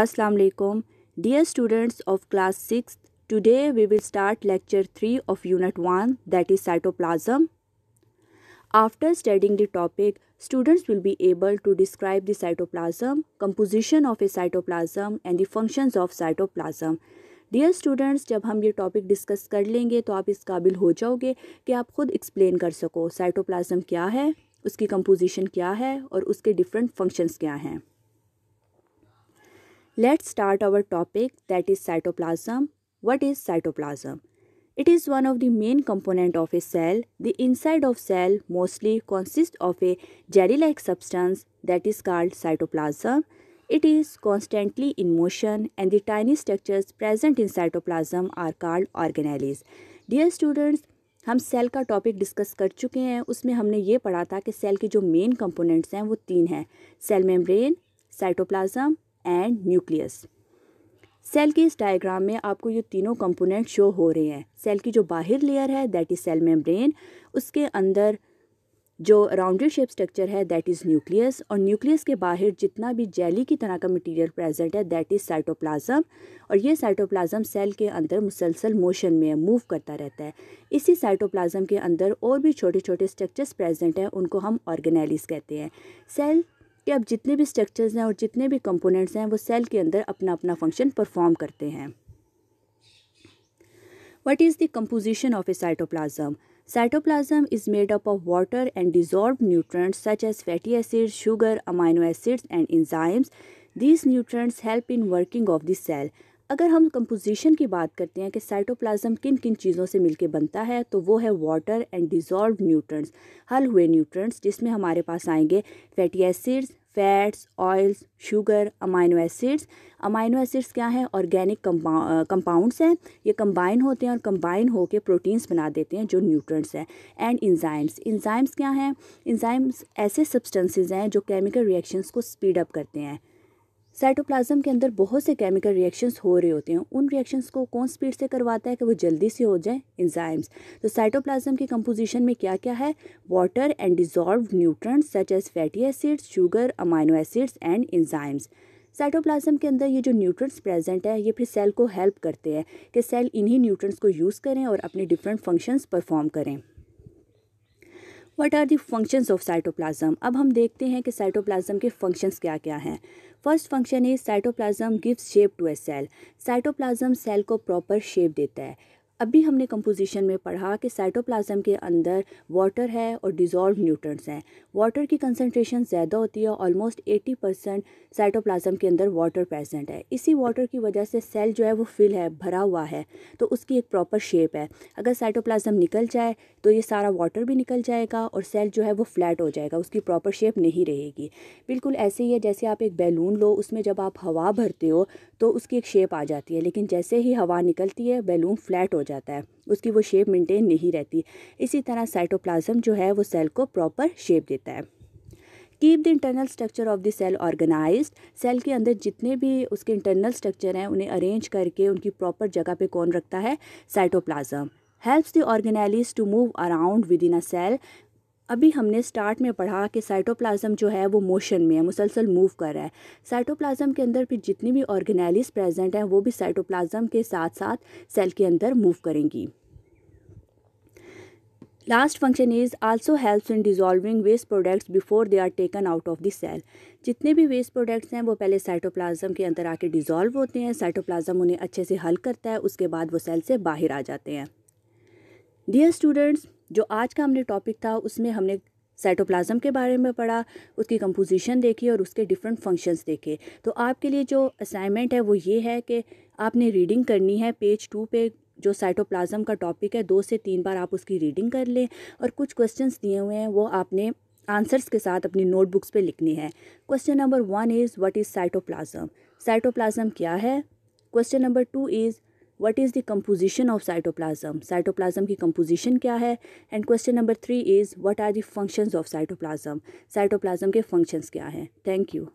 अस्सलाम वालेकुम dear students of class six today we will start lecture three of unit one that is cytoplasm after studying the topic students will be able to describe the cytoplasm composition of a cytoplasm and the functions of cytoplasm dear students जब हम ये topic discuss कर लेंगे तो आप इस काबिल हो जाओगे कि आप खुद एक्सप्लेन कर सको साइटोप्लाज्म क्या है उसकी कंपोजिशन क्या है और उसके डिफरेंट फंक्शंस क्या हैं let start our topic that is cytoplasm what is cytoplasm it is one of the main component of a cell the inside of cell mostly consist of a jellylike substance that is called cytoplasm it is constantly in motion and the tiny structures present in cytoplasm are called organelles dear students हम cell का topic discuss कर चुके हैं उसमें हमने ये पढ़ा था कि सेल के जो मेन कंपोनेंट्स हैं वो तीन हैं cell membrane cytoplasm and nucleus cell के इस डायग्राम में आपको ये तीनों कंपोनेंट शो हो रहे हैं सेल की जो बाहर लेयर है दैट इज़ सेल मेम्ब्रेन उसके अंदर जो राउंडेड शेप स्ट्रक्चर है दैट इज़ न्यूक्लियस और न्यूक्लियस के बाहर जितना भी जेली की तरह का मटेरियल प्रेजेंट है दैट इज़ साइटोप्लाज्म और ये साइटोप्लाज्म सेल के अंदर मुसलसल मोशन में मूव करता रहता है इसी साइटोप्लाज्म के अंदर और भी छोटे छोटे स्ट्रक्चर्स प्रेजेंट हैं उनको हम ऑर्गेनाइलिस कहते हैं सेल कि अब जितने भी स्ट्रक्चर्स हैं और जितने भी कंपोनेंट्स हैं वो सेल के अंदर अपना अपना फंक्शन परफॉर्म करते हैं what is the composition of a cytoplasm cytoplasm is made up of water and dissolve nutrient such as fatty acid sugar amino acids and enzymes these nutrients help in working of the cell अगर हम composition की बात करते हैं कि cytoplasm किन किन चीज़ों से मिलके बनता है तो वो है वाटर एंड डिजॉल्व न्यूट्रंट्स हल हुए न्यूट्रंट्स जिसमें हमारे पास आएंगे fatty acids fats oils sugar amino acids amino acids क्या हैं ऑर्गेनिक कंपाउंड्स हैं ये कंबाइन होते हैं और कंबाइन होकर प्रोटीन्स बना देते हैं जो न्यूट्रंट्स हैं एंड इंजाइम्स इंजाइम्स क्या हैं इंजाइम्स ऐसे सब्सटेंसेस हैं जो केमिकल रिएक्शंस को स्पीड अप करते हैं साइटोप्लाज्म के अंदर बहुत से केमिकल रिएक्शंस हो रहे होते हैं उन रिएक्शंस को कौन स्पीड से करवाता है कि वो जल्दी से हो जाए इंजाइम्स तो साइटोप्लाज्म के कंपोजिशन में क्या क्या है water and dissolve nutrient such as fatty acids sugar amino acids and enzymes cytoplasm के अंदर ये जो न्यूट्रंट्स प्रेजेंट है ये फिर सेल को हेल्प करते हैं कि सेल इन्हीं न्यूट्रंट्स को यूज़ करें और अपने डिफरेंट फंक्शंस परफॉर्म करें what are the functions of cytoplasm अब हम देखते हैं कि साइटोप्लाज्म के फंक्शंस क्या क्या हैं first function is cytoplasm gives shape to a cell cytoplasm cell को प्रॉपर शेप देता है अभी हमने कंपोजिशन में पढ़ा कि साइटोप्लाज्म के अंदर वाटर है और डिजॉल्व न्यूट्रंट्स हैं वाटर की कंसनट्रेशन ज़्यादा होती है ऑलमोस्ट 80 परसेंट साइटोप्लाज्म के अंदर वाटर प्रेजेंट है इसी वाटर की वजह से सेल जो है वो फिल है भरा हुआ है तो उसकी एक प्रॉपर शेप है अगर साइटोप्लाज्म निकल जाए तो ये सारा वाटर भी निकल जाएगा और सेल जो है वो फ्लैट हो जाएगा उसकी प्रॉपर शेप नहीं रहेगी बिल्कुल ऐसे ही है जैसे आप एक बैलून लो उसमें जब आप हवा भरते हो तो उसकी एक शेप आ जाती है लेकिन जैसे ही हवा निकलती है बैलून फ्लैट हो जाता जाता है उसकी वो शेप मेंटेन नहीं रहती इसी तरह साइटोप्लाज्म जो है वो सेल को प्रॉपर शेप देता है keep the internal structure of the cell organelles cell के अंदर जितने भी उसके इंटरनल स्ट्रक्चर हैं उन्हें अरेंज करके उनकी प्रॉपर जगह पर कौन रखता है cytoplasm helps the organelles to move around within a cell अभी हमने स्टार्ट में पढ़ा कि साइटोप्लाज्म जो है वो मोशन में है मुसलसल मूव कर रहा है साइटोप्लाज्म के अंदर भी जितनी भी ऑर्गेनाइलिस प्रेजेंट हैं वो भी साइटोप्लाज्म के साथ साथ सेल के अंदर मूव करेंगी last function is also helps in dissolving waste products before they are taken out of the cell जितने भी वेस्ट प्रोडक्ट्स हैं वो पहले साइटोप्लाज्म के अंदर आके डिजॉल्व होते हैं साइटोप्लाज्म उन्हें अच्छे से हल करता है उसके बाद वो सेल से बाहर आ जाते हैं डियर स्टूडेंट्स जो आज का हमने टॉपिक था उसमें हमने साइटोप्लाज्म के बारे में पढ़ा उसकी कंपोजिशन देखी और उसके डिफरेंट फंक्शंस देखे तो आपके लिए जो असाइनमेंट है वो ये है कि आपने रीडिंग करनी है पेज टू पे जो साइटोप्लाज्म का टॉपिक है दो से तीन बार आप उसकी रीडिंग कर लें और कुछ क्वेश्चंस दिए हुए हैं वो आपने आंसर्स के साथ अपनी नोटबुक्स पे लिखनी है question number one is what is cytoplasm cytoplasm क्या है question number two is what is the composition of cytoplasm cytoplasm की कंपोजिशन क्या है and question number three is what are the functions of cytoplasm cytoplasm के functions क्या हैं thank you